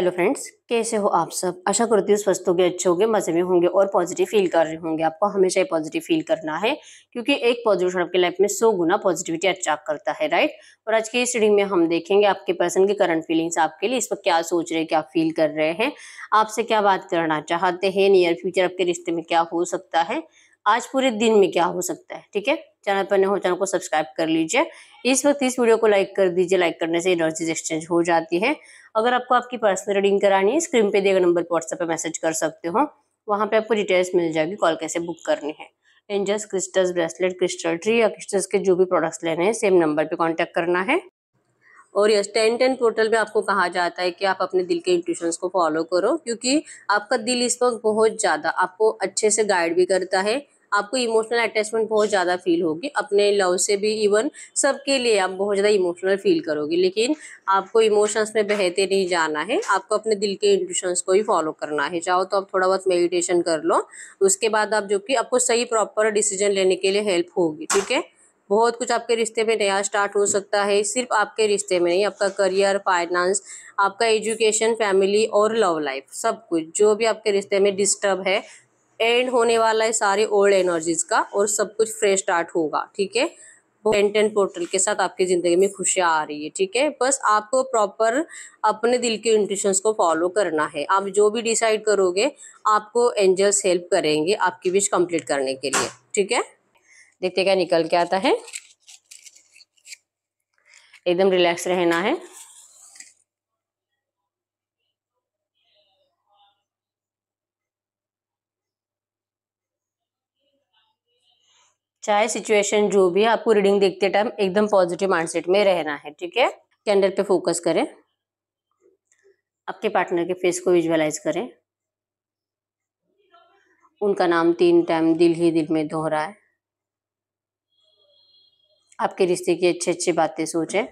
Hello friends कैसे हो आप सब आशा करती हूँ स्वस्थ होगे अच्छे होगे मजे में होंगे और पॉजिटिव फील कर रहे होंगे आपको हमेशा ही पॉजिटिव फील करना है क्योंकि एक पॉजिटिव शब्द लाइफ में सौ गुना पॉजिटिविटी अट्रैक्ट अच्छा करता है राइट और आज की इस रीडिंग में हम देखेंगे आपके पर्सन के करंट फीलिंग्स आपके लिए इस वक्त क्या सोच रहे हैं क्या फील कर रहे हैं आपसे क्या बात करना चाहते हैं नियर फ्यूचर आपके रिश्ते में क्या हो सकता है आज पूरे दिन में क्या हो सकता है ठीक है चैनल पर नए हो चैनल को सब्सक्राइब कर लीजिए इस वक्त इस वीडियो को लाइक कर दीजिए लाइक करने से एनर्जीज एक्सचेंज हो जाती है अगर आपको आपकी पर्सनल रीडिंग करानी है स्क्रीन पे दिए गए नंबर पर व्हाट्सएप पर मैसेज कर सकते हो वहाँ पे आपको डिटेल्स मिल जाएगी कॉल कैसे बुक करनी है angels crystals bracelet crystal tree या क्रिस्टल्स के जो भी प्रोडक्ट्स लेने हैं सेम नंबर पर कॉन्टैक्ट करना है और यस टेन टेन पोर्टल में आपको कहा जाता है कि आप अपने दिल के इंट्यूशंस को फॉलो करो क्योंकि आपका दिल इस वक्त बहुत ज़्यादा आपको अच्छे से गाइड भी करता है आपको इमोशनल अटैचमेंट बहुत ज़्यादा फील होगी अपने लव से भी इवन सबके लिए आप बहुत ज़्यादा इमोशनल फील करोगे लेकिन आपको इमोशंस में बहते नहीं जाना है आपको अपने दिल के इंट्यूशंस को ही फॉलो करना है चाहो तो आप थोड़ा बहुत मेडिटेशन कर लो उसके बाद आप जो कि आपको सही प्रॉपर डिसीजन लेने के लिए हेल्प होगी ठीक है बहुत कुछ आपके रिश्ते में नया स्टार्ट हो सकता है सिर्फ आपके रिश्ते में नहीं आपका करियर फाइनेंस आपका एजुकेशन फैमिली और लव लाइफ सब कुछ जो भी आपके रिश्ते में डिस्टर्ब है एंड होने वाला है सारे ओल्ड एनर्जीज का और सब कुछ फ्रेश स्टार्ट होगा ठीक है टेन पोर्टल के साथ आपकी ज़िंदगी में खुशियाँ आ रही है ठीक है बस आपको प्रॉपर अपने दिल के इंट्यूशंस को फॉलो करना है आप जो भी डिसाइड करोगे आपको एंजल्स हेल्प करेंगे आपकी विश कंप्लीट करने के लिए ठीक है देखते क्या निकल के आता है एकदम रिलैक्स रहना है चाहे सिचुएशन जो भी है आपको रीडिंग देखते टाइम एकदम पॉजिटिव माइंडसेट में रहना है ठीक है कैंडल पे फोकस करें आपके पार्टनर के फेस को विजुअलाइज करें उनका नाम तीन टाइम दिल ही दिल में दोहराए आपके रिश्ते की अच्छी अच्छी बातें सोचें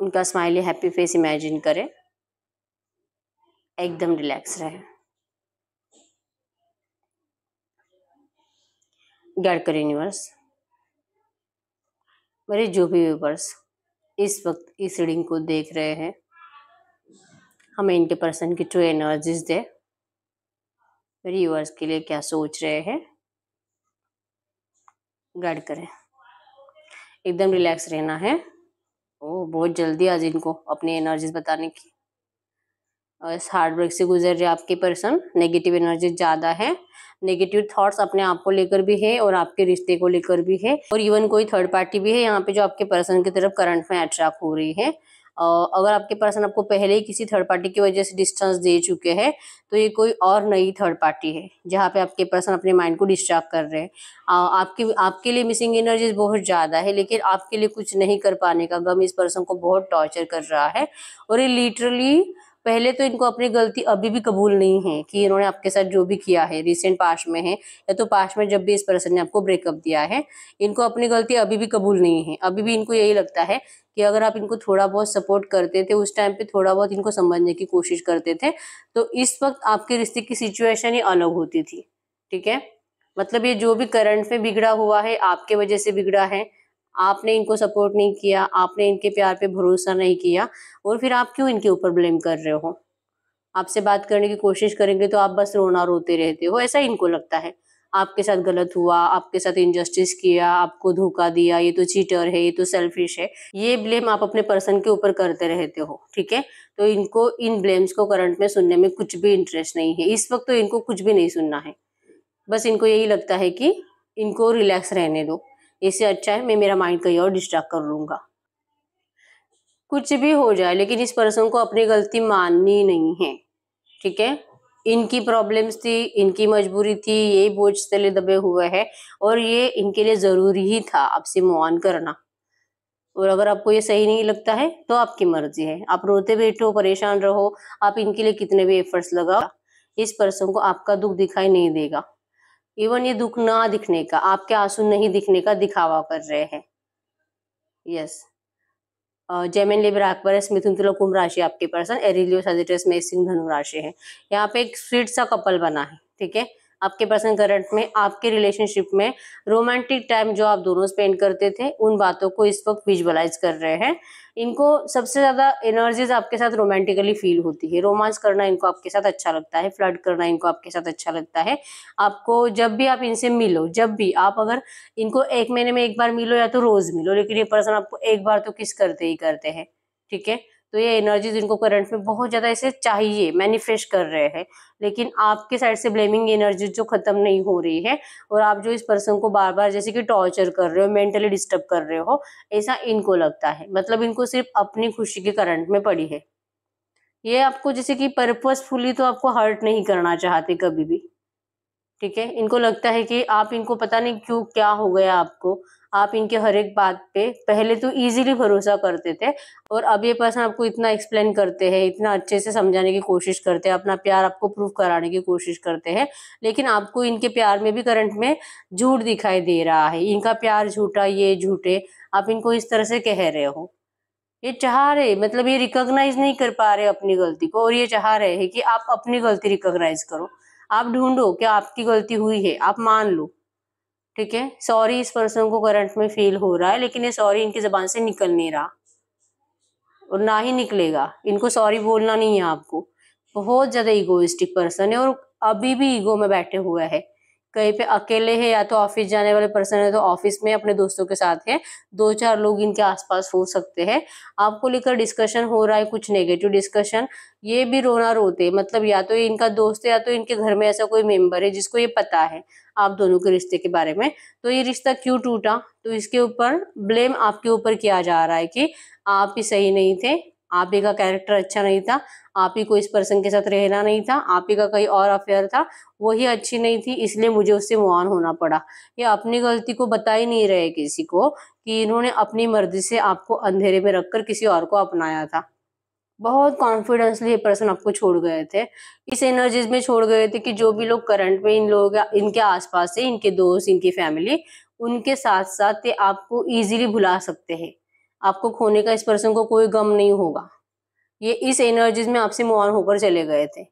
उनका स्माइली हैप्पी फेस इमेजिन करें एकदम रिलैक्स रहें गाडकर यूनिवर्स मेरे जो भी व्यूवर्स इस वक्त इस रीडिंग को देख रहे हैं हमें इनके पर्सन की ट्रू एनर्जीज दे मेरे व्यूवर्स के लिए क्या सोच रहे हैं गाइड करें एकदम रिलैक्स रहना है ओ बहुत जल्दी आज इनको अपनी एनर्जीज बताने की इस हार्ड वर्क से गुजर रहे आपके पर्सन नेगेटिव एनर्जी ज़्यादा है नेगेटिव थॉट्स अपने आप को लेकर भी है और आपके रिश्ते को लेकर भी है और इवन कोई थर्ड पार्टी भी है यहाँ पे जो आपके पर्सन की तरफ करंट में अट्रैक्ट हो रही है अगर आपके पर्सन आपको पहले ही किसी थर्ड पार्टी की वजह से डिस्टेंस दे चुके हैं तो ये कोई और नई थर्ड पार्टी है जहाँ पे आपके पर्सन अपने माइंड को डिस्ट्रैक्ट कर रहे हैं आपके आपके लिए मिसिंग एनर्जीज बहुत ज़्यादा है लेकिन आपके लिए कुछ नहीं कर पाने का गम इस पर्सन को बहुत टॉर्चर कर रहा है और ये लिटरली पहले तो इनको अपनी गलती अभी भी कबूल नहीं है कि इन्होंने आपके साथ जो भी किया है रिसेंट पास में है या तो पास में जब भी इस पर्सन ने आपको ब्रेकअप दिया है इनको अपनी गलती अभी भी कबूल नहीं है अभी भी इनको यही लगता है कि अगर आप इनको थोड़ा बहुत सपोर्ट करते थे उस टाइम पे थोड़ा बहुत इनको समझने की कोशिश करते थे तो इस वक्त आपके रिश्ते की सिचुएशन ही अलग होती थी ठीक है मतलब ये जो भी करंट में बिगड़ा हुआ है आपके वजह से बिगड़ा है आपने इनको सपोर्ट नहीं किया आपने इनके प्यार पे भरोसा नहीं किया और फिर आप क्यों इनके ऊपर ब्लेम कर रहे हो आपसे बात करने की कोशिश करेंगे तो आप बस रोना रोते रहते हो ऐसा इनको लगता है आपके साथ गलत हुआ आपके साथ इनजस्टिस किया आपको धोखा दिया ये तो चीटर है ये तो सेल्फिश है ये ब्लेम आप अपने पर्सन के ऊपर करते रहते हो ठीक है तो इनको इन ब्लेम्स को करंट में सुनने में कुछ भी इंटरेस्ट नहीं है इस वक्त तो इनको कुछ भी नहीं सुनना है बस इनको यही लगता है कि इनको रिलैक्स रहने दो इससे अच्छा है मैं मेरा माइंड कहीं और डिस्ट्रैक्ट कर लूँगा कुछ भी हो जाए लेकिन इस पर्सन को अपनी गलती माननी नहीं है ठीक है इनकी प्रॉब्लम्स थी इनकी मजबूरी थी ये बोझ तले दबे हुए हैं और ये इनके लिए ज़रूरी ही था आपसे मुआन करना और अगर आपको ये सही नहीं लगता है तो आपकी मर्जी है आप रोते बैठो परेशान रहो आप इनके लिए कितने भी एफर्ट्स लगाओ इस पर्सन को आपका दुख दिखाई नहीं देगा इवन ये दुख ना दिखने का आपके आंसू नहीं दिखने का दिखावा कर रहे हैं यस जैमिन लिबर अकबर मिथुन तुला कुंभ राशि आपके पर्सन एरिलियो सजिटस में सिंह धनु राशि है यहाँ पे एक स्वीट सा कपल बना है ठीक है आपके पर्सन करंट में आपके रिलेशनशिप में रोमांटिक टाइम जो आप दोनों स्पेंड करते थे उन बातों को इस वक्त विजुअलाइज कर रहे हैं इनको सबसे ज़्यादा एनर्जीज आपके साथ रोमांटिकली फील होती है रोमांस करना इनको आपके साथ अच्छा लगता है फ्लड करना इनको आपके साथ अच्छा लगता है आपको जब भी आप इनसे मिलो जब भी आप अगर इनको एक महीने में एक बार मिलो या तो रोज़ मिलो लेकिन ये पर्सन आपको एक बार तो किस करते ही करते हैं ठीक है तो ये एनर्जी जिनको करंट में बहुत ज़्यादा इसे चाहिए मैनिफेस्ट कर रहे हैं लेकिन आपके साइड से ब्लेमिंग एनर्जी जो ख़त्म नहीं हो रही है और आप जो इस पर्सन को बार बार जैसे कि टॉर्चर कर रहे हो मेंटली डिस्टर्ब कर रहे हो ऐसा इनको लगता है मतलब इनको सिर्फ अपनी खुशी के करंट में पड़ी है ये आपको जैसे कि पर्पजफुली तो आपको हर्ट नहीं करना चाहते कभी भी ठीक है इनको लगता है कि आप इनको पता नहीं क्यों क्या हो गया आपको आप इनके हर एक बात पे पहले तो इजीली भरोसा करते थे और अब ये पर्सन आपको इतना एक्सप्लेन करते हैं इतना अच्छे से समझाने की कोशिश करते हैं अपना प्यार आपको प्रूव कराने की कोशिश करते हैं लेकिन आपको इनके प्यार में भी करंट में झूठ दिखाई दे रहा है इनका प्यार झूठा ये झूठे आप इनको इस तरह से कह रहे हो ये चाह रहे मतलब ये रिकोगनाइज नहीं कर पा रहे अपनी गलती को और ये चाह रहे हैं कि आप अपनी गलती रिकोगनाइज करो आप ढूंढो कि आपकी गलती हुई है आप मान लो ठीक है सॉरी इस पर्सन को करंट में फील हो रहा है लेकिन ये सॉरी इनकी जबान से निकल नहीं रहा और ना ही निकलेगा इनको सॉरी बोलना नहीं है आपको बहुत ज़्यादा ईगोइस्टिक पर्सन है और अभी भी ईगो में बैठे हुए है कहीं पे अकेले है या तो ऑफिस जाने वाले पर्सन है तो ऑफिस में अपने दोस्तों के साथ है दो चार लोग इनके आसपास हो सकते हैं आपको लेकर डिस्कशन हो रहा है कुछ नेगेटिव डिस्कशन ये भी रोना रोते मतलब या तो इनका दोस्त है या तो इनके घर में ऐसा कोई मेम्बर है जिसको ये पता है आप दोनों के रिश्ते के बारे में तो ये रिश्ता क्यों टूटा तो इसके ऊपर ब्लेम आपके ऊपर किया जा रहा है कि आप ही सही नहीं थे आप ही का कैरेक्टर अच्छा नहीं था आप ही को इस पर्सन के साथ रहना नहीं था आप ही का कहीं और अफेयर था वही अच्छी नहीं थी इसलिए मुझे उससे मुआन होना पड़ा ये अपनी गलती को बता ही नहीं रहे किसी को कि इन्होंने अपनी मर्जी से आपको अंधेरे में रखकर किसी और को अपनाया था बहुत कॉन्फिडेंसली ये पर्सन आपको छोड़ गए थे इस एनर्जीज में छोड़ गए थे कि जो भी लोग करंट में इन लोग इनके आसपास से इनके दोस्त इनकी फैमिली उनके साथ साथ ये आपको इजीली भुला सकते हैं आपको खोने का इस पर्सन को कोई गम नहीं होगा ये इस एनर्जीज में आपसे मोहन होकर चले गए थे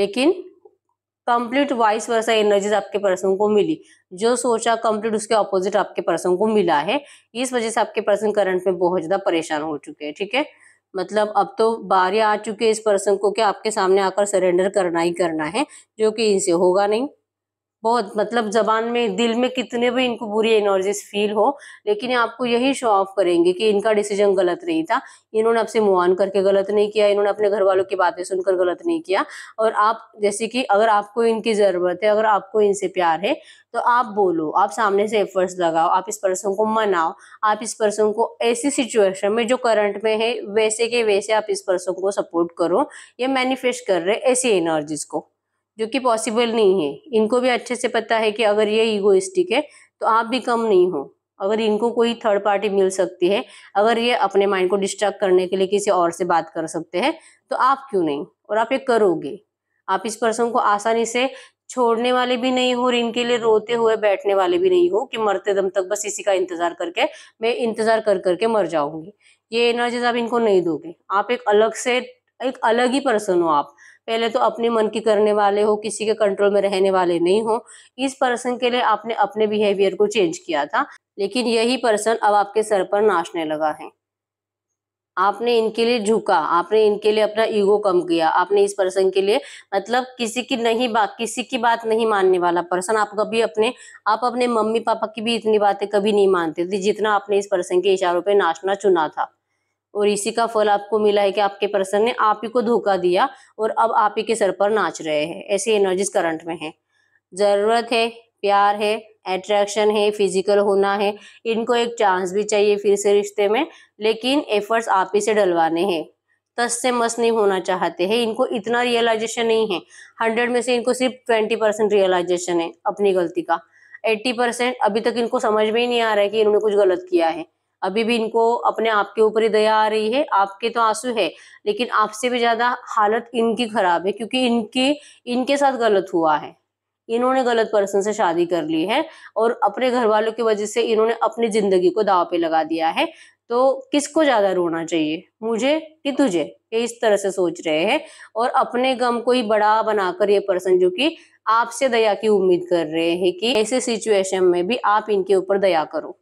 लेकिन कंप्लीट वाइस वर्सा एनर्जीज आपके पर्सन को मिली जो सोचा कंप्लीट उसके ऑपोजिट आपके पर्सन को मिला है इस वजह से आपके पर्सन करंट में बहुत ज़्यादा परेशान हो चुके हैं ठीक है थीके? मतलब अब तो बारी आ चुकी है इस पर्सन को कि आपके सामने आकर सरेंडर करना ही करना है जो कि इनसे होगा नहीं बहुत मतलब जबान में दिल में कितने भी इनको बुरी एनर्जीज फील हो लेकिन आपको यही शो ऑफ करेंगे कि इनका डिसीजन गलत नहीं था इन्होंने आपसे मुआन करके गलत नहीं किया इन्होंने अपने घर वालों की बातें सुनकर गलत नहीं किया और आप जैसे कि अगर आपको इनकी ज़रूरत है अगर आपको इनसे प्यार है तो आप बोलो आप सामने से एफर्ट्स लगाओ आप इस पर्सन को मनाओ आप इस पर्सन को ऐसी सिचुएशन में जो करंट में है वैसे के वैसे आप इस पर्सन को सपोर्ट करो ये मैनिफेस्ट कर रहे ऐसी एनर्जीज को जो कि पॉसिबल नहीं है इनको भी अच्छे से पता है कि अगर ये ईगोइस्टिक है तो आप भी कम नहीं हो अगर इनको कोई थर्ड पार्टी मिल सकती है अगर ये अपने माइंड को डिस्ट्रैक करने के लिए किसी और से बात कर सकते हैं तो आप क्यों नहीं और आप ये करोगे आप इस पर्सन को आसानी से छोड़ने वाले भी नहीं हो और इनके लिए रोते हुए बैठने वाले भी नहीं हो कि मरते दम तक बस इसी का इंतजार करके मैं इंतजार कर करके मर जाऊंगी ये एनर्जीज आप इनको नहीं दोगे आप एक अलग से एक अलग ही पर्सन हो आप पहले तो अपने मन की करने वाले हो किसी के कंट्रोल में रहने वाले नहीं हो इस पर्सन के लिए आपने अपने बिहेवियर को चेंज किया था लेकिन यही पर्सन अब आपके सर पर नाचने लगा है आपने इनके लिए झुका आपने इनके लिए अपना ईगो कम किया आपने इस पर्सन के लिए मतलब किसी की नहीं बात किसी की बात नहीं मानने वाला पर्सन आप कभी अपने आप अपने मम्मी पापा की भी इतनी बातें कभी नहीं मानते थे जितना आपने इस पर्सन के इशारों पे नाचना चुना था और इसी का फल आपको मिला है कि आपके पर्सन ने आप ही को धोखा दिया और अब आप ही के सर पर नाच रहे हैं ऐसी एनर्जीज करंट में है ज़रूरत है प्यार है एट्रैक्शन है फिजिकल होना है इनको एक चांस भी चाहिए फिर से रिश्ते में लेकिन एफर्ट्स आप ही से डलवाने हैं तस से मस नहीं होना चाहते हैं इनको इतना रियलाइजेशन नहीं है हंड्रेड में से इनको सिर्फ ट्वेंटी परसेंट रियलाइजेशन है अपनी गलती का एट्टी परसेंट अभी तक इनको समझ में ही नहीं आ रहा है कि इन्होंने कुछ गलत किया है अभी भी इनको अपने आप के ऊपर ही दया आ रही है आपके तो आंसू है लेकिन आपसे भी ज्यादा हालत इनकी खराब है क्योंकि इनके इनके साथ गलत हुआ है इन्होंने गलत पर्सन से शादी कर ली है और अपने घर वालों की वजह से इन्होंने अपनी जिंदगी को दाव पे लगा दिया है तो किसको ज्यादा रोना चाहिए मुझे कि तुझे ये इस तरह से सोच रहे हैं और अपने गम को ही बड़ा बनाकर ये पर्सन जो कि आपसे दया की उम्मीद कर रहे हैं कि ऐसे सिचुएशन में भी आप इनके ऊपर दया करो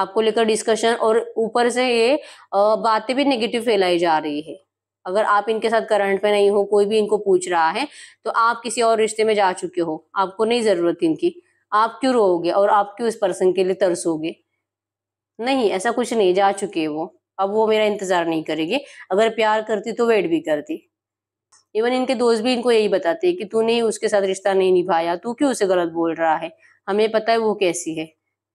आपको लेकर डिस्कशन और ऊपर से ये बातें भी नेगेटिव फैलाई जा रही है अगर आप इनके साथ करंट में नहीं हो कोई भी इनको पूछ रहा है तो आप किसी और रिश्ते में जा चुके हो आपको नहीं जरूरत इनकी आप क्यों रोओगे और आप क्यों इस पर्सन के लिए तरसोगे नहीं ऐसा कुछ नहीं जा चुके वो अब वो मेरा इंतजार नहीं करेगी अगर प्यार करती तो वेट भी करती इवन इनके दोस्त भी इनको यही बताते हैं कि तूने उसके साथ रिश्ता नहीं निभाया तू क्यों उसे गलत बोल रहा है हमें पता है वो कैसी है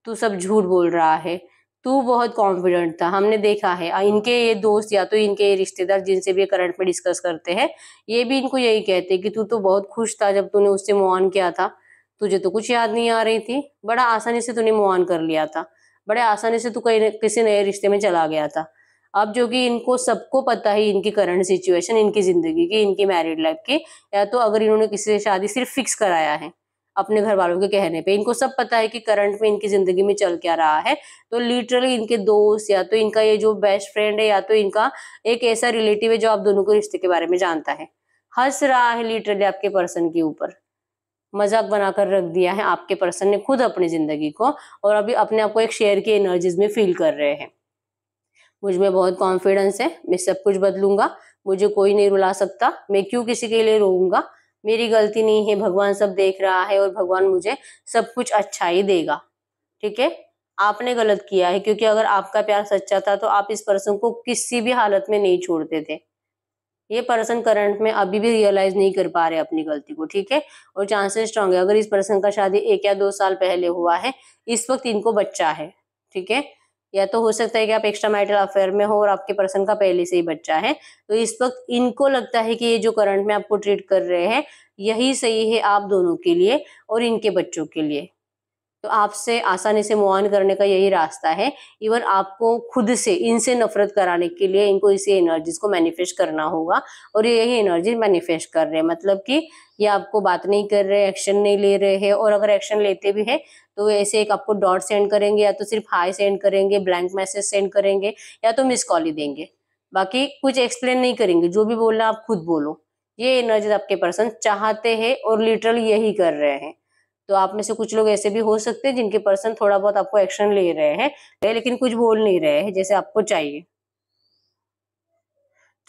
तू सब झूठ बोल रहा है तू बहुत कॉन्फिडेंट था हमने देखा है इनके ये दोस्त या तो इनके ये रिश्तेदार जिनसे भी करंट में डिस्कस करते हैं ये भी इनको यही कहते हैं कि तू तो बहुत खुश था जब तूने उससे मोहन किया था तुझे तो कुछ याद नहीं आ रही थी बड़ा आसानी से तूने मोहन कर लिया था बड़े आसानी से तू कहीं किसी नए रिश्ते में चला गया था अब जो कि इनको सबको पता है इनकी करंट सिचुएशन इनकी ज़िंदगी की इनकी मैरिड लाइफ की या तो अगर इन्होंने किसी से शादी सिर्फ फिक्स कराया है अपने घर वालों के कहने पे इनको सब पता है कि करंट में इनकी जिंदगी में चल क्या रहा है तो लिटरली इनके दोस्त या तो इनका ये जो बेस्ट फ्रेंड है या तो इनका एक ऐसा रिलेटिव है जो आप दोनों को रिश्ते के बारे में जानता है हंस रहा है लिटरली आपके पर्सन के ऊपर मजाक बनाकर रख दिया है आपके पर्सन ने खुद अपनी जिंदगी को और अभी अपने आप को एक शेयर की एनर्जीज में फील कर रहे हैं मुझ में बहुत कॉन्फिडेंस है मैं सब कुछ बदलूंगा मुझे कोई नहीं रुला सकता मैं क्यों किसी के लिए रोऊंगा मेरी गलती नहीं है भगवान सब देख रहा है और भगवान मुझे सब कुछ अच्छा ही देगा ठीक है आपने गलत किया है क्योंकि अगर आपका प्यार सच्चा था तो आप इस पर्सन को किसी भी हालत में नहीं छोड़ते थे ये पर्सन करंट में अभी भी रियलाइज नहीं कर पा रहे अपनी गलती को ठीक है और चांसेस स्ट्रांग है अगर इस पर्सन का शादी एक या दो साल पहले हुआ है इस वक्त इनको बच्चा है ठीक है या तो हो सकता है कि आप एक्स्ट्रा मैरिटल अफेयर में हो और आपके पर्सन का पहले से ही बच्चा है तो इस वक्त इनको लगता है कि ये जो करंट में आपको ट्रीट कर रहे हैं यही सही है आप दोनों के लिए और इनके बच्चों के लिए तो आपसे आसानी से मुआन करने का यही रास्ता है इवन आपको खुद से इनसे नफरत कराने के लिए इनको इसी एनर्जीज को मैनिफेस्ट करना होगा और ये यही एनर्जी मैनिफेस्ट कर रहे हैं मतलब कि ये आपको बात नहीं कर रहे एक्शन नहीं ले रहे हैं और अगर एक्शन लेते भी हैं तो ऐसे एक आपको डॉट सेंड करेंगे या तो सिर्फ हाई सेंड करेंगे ब्लैंक मैसेज सेंड करेंगे या तो मिस कॉल ही देंगे बाकी कुछ एक्सप्लेन नहीं करेंगे जो भी बोलना आप खुद बोलो ये एनर्जी आपके पर्सन चाहते हैं और लिटरल यही कर रहे हैं तो आप में से कुछ लोग ऐसे भी हो सकते हैं जिनके पर्सन थोड़ा बहुत आपको एक्शन ले रहे हैं लेकिन कुछ बोल नहीं रहे हैं जैसे आपको चाहिए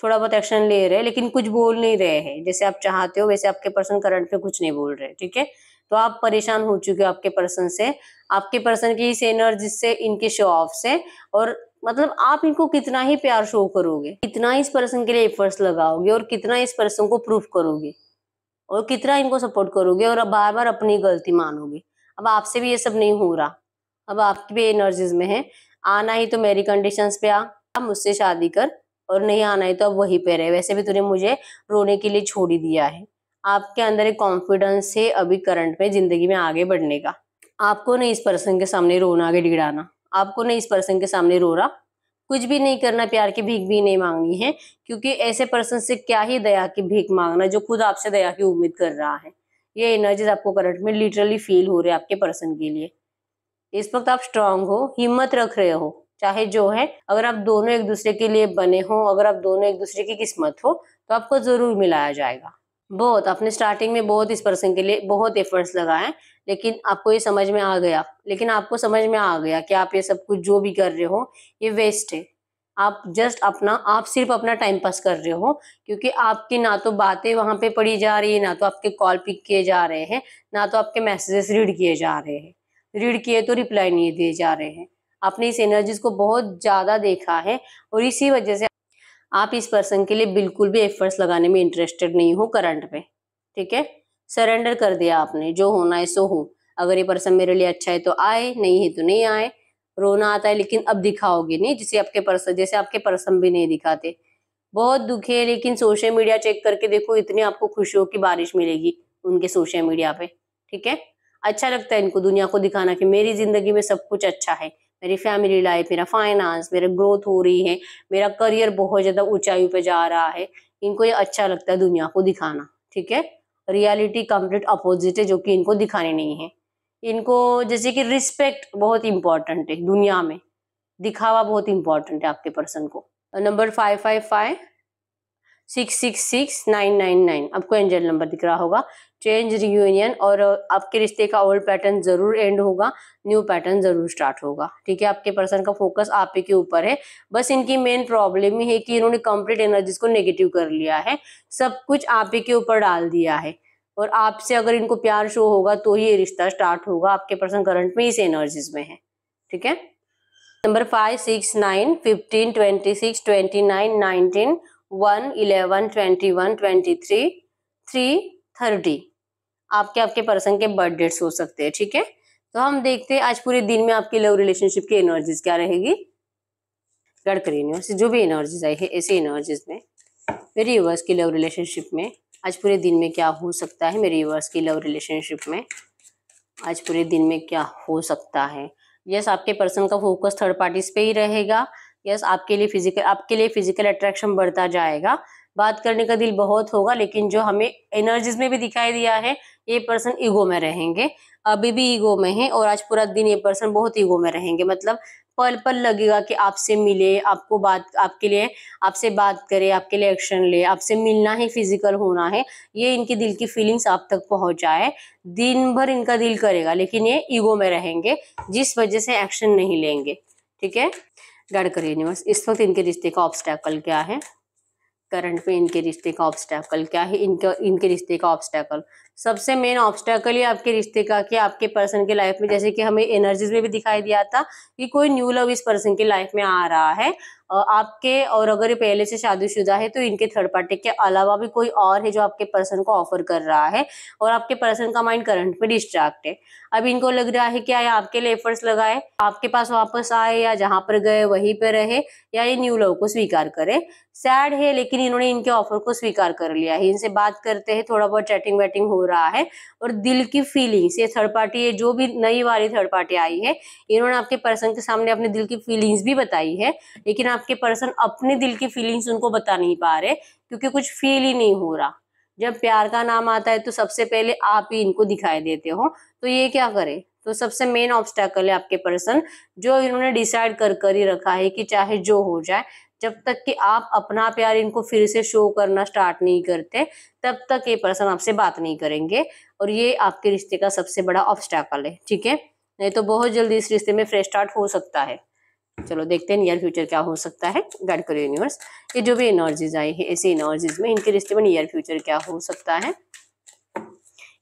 थोड़ा बहुत एक्शन ले रहे हैं लेकिन कुछ बोल नहीं रहे हैं जैसे आप चाहते हो वैसे आपके पर्सन करंट पे कुछ नहीं बोल रहे ठीक है तो आप परेशान हो चुके हो आपके पर्सन से आपके पर्सन की इस एनर्जी से इनके शो ऑफ से और मतलब आप इनको कितना ही प्यार शो करोगे कितना इस पर्सन के लिए एफर्ट्स लगाओगे और कितना इस पर्सन को प्रूफ करोगे और कितना इनको सपोर्ट करोगे और अब बार बार अपनी गलती मानोगे अब आपसे भी ये सब नहीं हो रहा अब आपकी भी एनर्जीज में है आना ही तो मेरी कंडीशंस पे आ मुझसे शादी कर और नहीं आना ही तो अब वहीं पे रहे वैसे भी तूने मुझे रोने के लिए छोड़ ही दिया है आपके अंदर एक कॉन्फिडेंस है अभी करंट में जिंदगी में आगे बढ़ने का आपको नहीं इस पर्सन के सामने रोना आगे डिगड़ाना आपको नहीं इस पर्सन के सामने रो रहा कुछ भी नहीं करना प्यार की भीख भी नहीं मांगनी है क्योंकि ऐसे पर्सन से क्या ही दया की भीख मांगना जो खुद आपसे दया की उम्मीद कर रहा है ये एनर्जीज आपको करंट में लिटरली फील हो रहे आपके पर्सन के लिए इस वक्त आप स्ट्रांग हो हिम्मत रख रहे हो चाहे जो है अगर आप दोनों एक दूसरे के लिए बने हो अगर आप दोनों एक दूसरे की किस्मत हो तो आपको जरूर मिलाया जाएगा बहुत आपने स्टार्टिंग में बहुत इस पर्सन के लिए बहुत एफर्ट्स लगाए लेकिन आपको ये समझ में आ गया लेकिन आपको समझ में आ गया कि आप ये सब कुछ जो भी कर रहे हो ये वेस्ट है आप जस्ट अपना आप सिर्फ अपना टाइम पास कर रहे हो क्योंकि आपकी ना तो बातें वहां पे पड़ी जा रही है ना तो आपके कॉल पिक किए जा रहे हैं ना तो आपके मैसेजेस रीड किए जा रहे हैं रीड किए तो रिप्लाई नहीं दिए जा रहे हैं आपने इस एनर्जीज को बहुत ज़्यादा देखा है और इसी वजह से आप इस पर्सन के लिए बिल्कुल भी एफर्ट्स लगाने में इंटरेस्टेड नहीं हो करंट में ठीक है सरेंडर कर दिया आपने जो होना है सो हो अगर ये पर्सन मेरे लिए अच्छा है तो आए नहीं है तो नहीं आए रोना आता है लेकिन अब दिखाओगे नहीं जिसे आपके पर्सन जैसे आपके पर्सन भी नहीं दिखाते बहुत दुखी है लेकिन सोशल मीडिया चेक करके देखो इतनी आपको खुशियों की बारिश मिलेगी उनके सोशल मीडिया पे ठीक है अच्छा लगता है इनको दुनिया को दिखाना कि मेरी जिंदगी में सब कुछ अच्छा है मेरी फैमिली लाइफ मेरा फाइनेंस मेरा ग्रोथ हो रही है मेरा करियर बहुत ज़्यादा ऊंचाई पर जा रहा है इनको ये अच्छा लगता है दुनिया को दिखाना ठीक है रियलिटी कंप्लीट अपोजिट है जो कि इनको दिखाने नहीं है इनको जैसे कि रिस्पेक्ट बहुत इंपॉर्टेंट है दुनिया में दिखावा बहुत इंपॉर्टेंट है आपके पर्सन को number five five five six six six nine nine nine आपको एंजल नंबर दिख रहा होगा चेंज रियूनियन और आपके रिश्ते का ओल्ड पैटर्न ज़रूर एंड होगा न्यू पैटर्न ज़रूर स्टार्ट होगा ठीक है आपके पर्सन का फोकस आप ही के ऊपर है बस इनकी मेन प्रॉब्लम ही है कि इन्होंने कंप्लीट एनर्जीज को नेगेटिव कर लिया है सब कुछ आप ही के ऊपर डाल दिया है और आपसे अगर इनको प्यार शो होगा तो ही ये रिश्ता स्टार्ट होगा आपके पर्सन करंट में इस एनर्जीज में है ठीक है number five six nine fifteen twenty six twenty nine nineteen one eleven twenty one twenty three three thirty आपके आपके पर्सन के बर्थ डेट्स हो सकते हैं ठीक है तो हम देखते हैं आज पूरे दिन में आपकी लव रिलेशनशिप की एनर्जीज क्या रहेगी गडकरी यूनिवर्स जो भी एनर्जीज आई है ऐसी एनर्जीज में मेरे यूवर्स की लव रिलेशनशिप में आज पूरे दिन में क्या हो सकता है मेरे यूवर्स की लव रिलेशनशिप में आज पूरे दिन में क्या हो सकता है यस आपके पर्सन का फोकस थर्ड पार्टीज पे ही रहेगा यस आपके लिए फिजिकल आपके लिए फिजिकल अट्रैक्शन बढ़ता जाएगा बात करने का दिल बहुत होगा लेकिन जो हमें एनर्जीज में भी दिखाई दिया है ये पर्सन ईगो में रहेंगे अभी भी ईगो में है और आज पूरा दिन ये पर्सन बहुत ईगो में रहेंगे मतलब पल पल लगेगा कि आपसे मिले आपको बात आपके लिए आपसे बात करे आपके लिए एक्शन ले आपसे मिलना है फिजिकल होना है ये इनके दिल की फीलिंग्स आप तक पहुंच जाए दिन भर इनका दिल करेगा लेकिन ये ईगो में रहेंगे जिस वजह से एक्शन नहीं लेंगे ठीक है गाइड करिए यूनिवर्स इस वक्त इनके रिश्ते का ऑब्स्टैकल क्या है करंट में इनके रिश्ते का ऑब्स्टैकल क्या है इनका इनके रिश्ते का ऑब्स्टैकल सबसे मेन ऑब्स्टेकल ही आपके रिश्ते का कि आपके पर्सन के लाइफ में जैसे कि हमें एनर्जीज में भी दिखाई दिया था कि कोई न्यू लव इस पर्सन की लाइफ में आ रहा है आपके और अगर ये पहले से शादीशुदा है तो इनके थर्ड पार्टी के अलावा भी कोई और है जो आपके पर्सन को ऑफर कर रहा है और आपके पर्सन का माइंड करंट में डिस्ट्रैक्ट है अब इनको लग रहा है कि आया आपके लिए एफर्ट्स लगाए आपके पास वापस आए या जहाँ पर गए वहीं पर रहे या ये न्यू लव को स्वीकार करे सैड है लेकिन इन्होंने इनके ऑफर को स्वीकार कर लिया है इनसे बात करते हैं थोड़ा बहुत चैटिंग वैटिंग हो रहा है और दिल की फीलिंग्स ये थर्ड पार्टी ये जो भी नई वाली थर्ड पार्टी आई है इन्होंने आपके पर्सन के सामने अपने दिल की फीलिंग्स भी बताई है लेकिन आप आपके पर्सन अपने दिल की फीलिंग्स उनको बता नहीं पा रहे क्योंकि कुछ फील ही नहीं हो रहा जब प्यार का नाम आता है तो सबसे पहले आप ही इनको दिखाई देते हो तो ये क्या करे तो सबसे मेन ऑब्स्टेकल है आपके पर्सन जो इन्होंने डिसाइड कर कर ही रखा है कि चाहे जो हो जाए जब तक कि आप अपना प्यार इनको फिर से शो करना स्टार्ट नहीं करते तब तक ये पर्सन आपसे बात नहीं करेंगे और ये आपके रिश्ते का सबसे बड़ा ऑब्स्टेकल है ठीक है नहीं तो बहुत जल्दी इस रिश्ते में फ्रेश स्टार्ट हो सकता है चलो देखते हैं नियर फ्यूचर क्या हो सकता है गाइड करो यूनिवर्स ये जो भी एनर्जीज आई है ऐसी एनर्जीज में इनके रिश्ते में नियर फ्यूचर क्या हो सकता है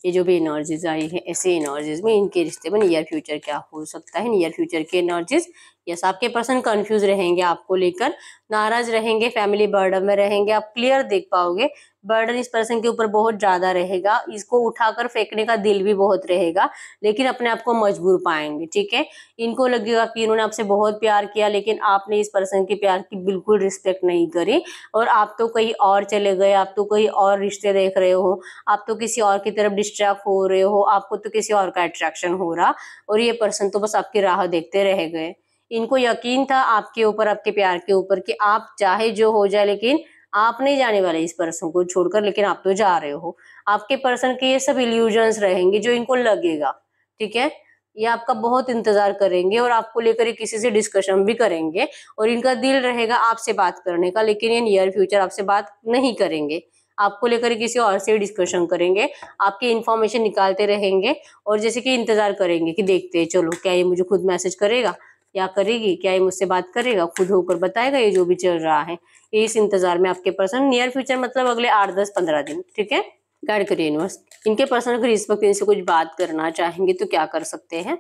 ये जो भी एनर्जीज आई है ऐसे एनर्जीज में इनके रिश्ते में नियर फ्यूचर क्या हो सकता है नियर फ्यूचर के एनर्जीज यस आपके पर्सन कंफ्यूज रहेंगे आपको लेकर नाराज रहेंगे फैमिली बर्डन में रहेंगे आप क्लियर देख पाओगे बर्डन इस पर्सन के ऊपर बहुत ज्यादा रहेगा इसको उठाकर फेंकने का दिल भी बहुत रहेगा लेकिन अपने आप को मजबूर पाएंगे ठीक है इनको लगेगा कि इन्होंने आपसे बहुत प्यार किया लेकिन आपने इस पर्सन के प्यार की बिल्कुल रिस्पेक्ट नहीं करी और आप तो कहीं और चले गए आप तो कहीं और रिश्ते देख रहे हो आप तो किसी और की तरफ डिस्ट्रैक्ट हो रहे हो आपको तो किसी और का अट्रैक्शन हो रहा और ये पर्सन तो बस आपकी राह देखते रह गए इनको यकीन था आपके ऊपर आपके प्यार के ऊपर कि आप चाहे जो हो जाए लेकिन आप नहीं जाने वाले इस पर्सन को छोड़कर लेकिन आप तो जा रहे हो आपके पर्सन के ये सब इल्यूजन्स रहेंगे जो इनको लगेगा ठीक है ये आपका बहुत इंतजार करेंगे और आपको लेकर किसी से डिस्कशन भी करेंगे और इनका दिल रहेगा आपसे बात करने का लेकिन ये नियर फ्यूचर आपसे बात नहीं करेंगे आपको लेकर किसी और से डिस्कशन करेंगे आपकी इन्फॉर्मेशन निकालते रहेंगे और जैसे कि इंतजार करेंगे कि देखते हैं चलो क्या ये मुझे खुद मैसेज करेगा क्या करेगी क्या ये मुझसे बात करेगा खुद होकर बताएगा ये जो भी चल रहा है इस इंतजार में आपके पर्सन नियर फ्यूचर मतलब अगले आठ दस पंद्रह दिन ठीक है गाइड करिए यूनिवर्स इनके पर्सन अगर इस वक्त इनसे कुछ बात करना चाहेंगे तो क्या कर सकते हैं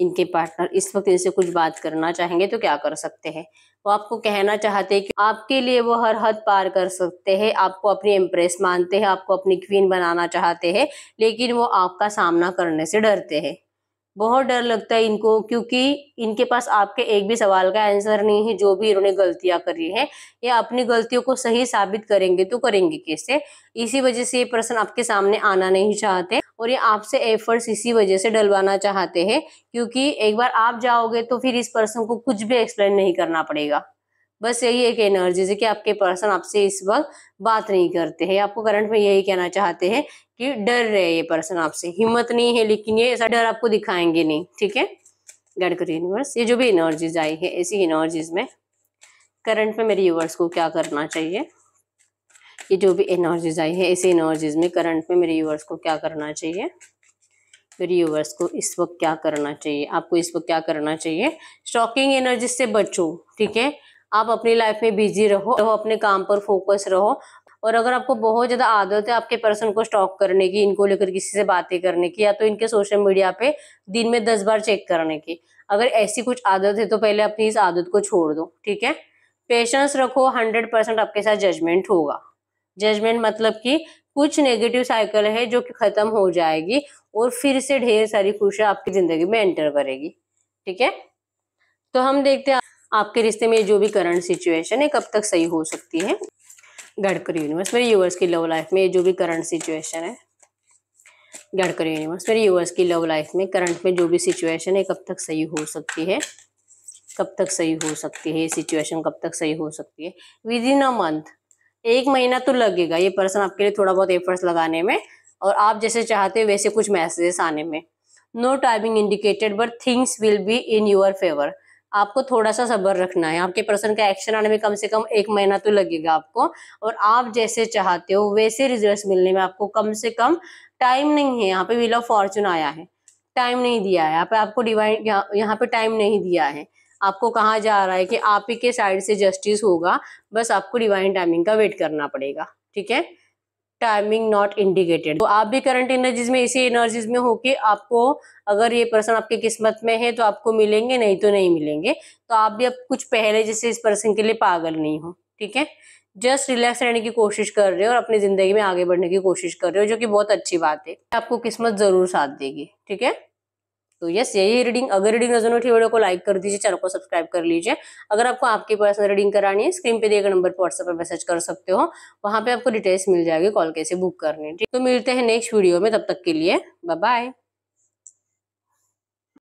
इनके पार्टनर इस वक्त इनसे कुछ बात करना चाहेंगे तो क्या कर सकते हैं वो आपको कहना चाहते हैं कि आपके लिए वो हर हद पार कर सकते हैं आपको अपनी इम्प्रेस मानते हैं आपको अपनी क्वीन बनाना चाहते हैं लेकिन वो आपका सामना करने से डरते हैं बहुत डर लगता है इनको क्योंकि इनके पास आपके एक भी सवाल का आंसर नहीं है जो भी इन्होंने गलतियां करी है या अपनी गलतियों को सही साबित करेंगे तो करेंगे कैसे इसी वजह से ये पर्सन आपके सामने आना नहीं चाहते और ये आपसे एफर्ट्स इसी वजह से डलवाना चाहते हैं क्योंकि एक बार आप जाओगे तो फिर इस पर्सन को कुछ भी एक्सप्लेन नहीं करना पड़ेगा बस यही एक एनर्जी है कि आपके पर्सन आपसे इस वक्त बात नहीं करते हैं आपको करंट में यही कहना चाहते हैं कि डर रहे ये पर्सन आपसे हिम्मत नहीं है लेकिन ये ऐसा डर आपको दिखाएंगे नहीं ठीक है गैड करिए यूनिवर्स ये जो भी एनर्जीज आई है ऐसी एनर्जीज में करंट में मेरे यूवर्स को क्या करना चाहिए ये जो भी एनर्जीज आई है ऐसी एनर्जीज में करंट में मेरे यूवर्स को क्या करना चाहिए मेरे यूवर्स को इस वक्त क्या करना चाहिए आपको इस वक्त क्या करना चाहिए शॉकिंग एनर्जी से बचो ठीक है आप अपनी लाइफ में बिजी रहो रहो अपने काम पर फोकस रहो और अगर आपको बहुत ज़्यादा आदत है आपके पर्सन को स्टॉक करने की इनको लेकर किसी से बातें करने की या तो इनके सोशल मीडिया पे दिन में दस बार चेक करने की अगर ऐसी कुछ आदत है तो पहले अपनी इस आदत को छोड़ दो ठीक है पेशेंस रखो हंड्रेड परसेंट आपके साथ जजमेंट होगा जजमेंट मतलब कि कुछ नेगेटिव साइकिल है जो कि खत्म हो जाएगी और फिर से ढेर सारी खुशियां आपकी ज़िंदगी में एंटर करेगी ठीक है तो हम देखते हैं आपके रिश्ते में जो भी करंट सिचुएशन है कब तक सही हो सकती है गढ़कर यूनिवर्स मेरे यूवर्स की लव लाइफ में जो भी करंट सिचुएशन है गढ़कर यूनिवर्स मेरे यूवर्स की लव लाइफ में करंट में जो भी सिचुएशन है कब तक सही हो सकती है कब तक सही हो सकती है ये सिचुएशन कब तक सही हो सकती है विद इन अ मंथ एक महीना तो लगेगा ये पर्सन आपके लिए थोड़ा बहुत एफर्ट्स लगाने में और आप जैसे चाहते हो वैसे कुछ मैसेजेस आने में no timing indicated but things will be in your favour आपको थोड़ा सा सब्र रखना है आपके पर्सन का एक्शन आने में कम से कम एक महीना तो लगेगा आपको और आप जैसे चाहते हो वैसे रिजल्ट मिलने में आपको कम से कम टाइम नहीं है यहाँ पे व्हील ऑफ फॉर्चून आया है टाइम नहीं दिया है यहाँ पे आपको डिवाइन यहाँ पे टाइम नहीं दिया है आपको कहा जा रहा है कि आप ही के साइड से जस्टिस होगा बस आपको डिवाइन टाइमिंग का वेट करना पड़ेगा ठीक है टाइमिंग नॉट इंडिकेटेड तो आप भी करंट एनर्जीज में इसी एनर्जीज में होके आपको अगर ये पर्सन आपकी किस्मत में है तो आपको मिलेंगे नहीं तो नहीं मिलेंगे तो आप भी अब कुछ पहले जैसे इस पर्सन के लिए पागल नहीं हो ठीक है जस्ट रिलैक्स रहने की कोशिश कर रहे हो और अपनी जिंदगी में आगे बढ़ने की कोशिश कर रहे हो जो कि बहुत अच्छी बात है आपको किस्मत जरूर साथ देगी ठीक है तो यस यही रीडिंग अगर रीडिंग नजर उठी वीडियो को लाइक कर दीजिए चैनल को सब्सक्राइब कर लीजिए अगर आपको आपके पर्सनल रीडिंग करानी है स्क्रीन पे दिए गए नंबर पर व्हाट्सएप पर मैसेज कर सकते हो वहां पे आपको डिटेल्स मिल जाएगी कॉल कैसे बुक करने ठीक तो मिलते हैं नेक्स्ट वीडियो में तब तक के लिए बाय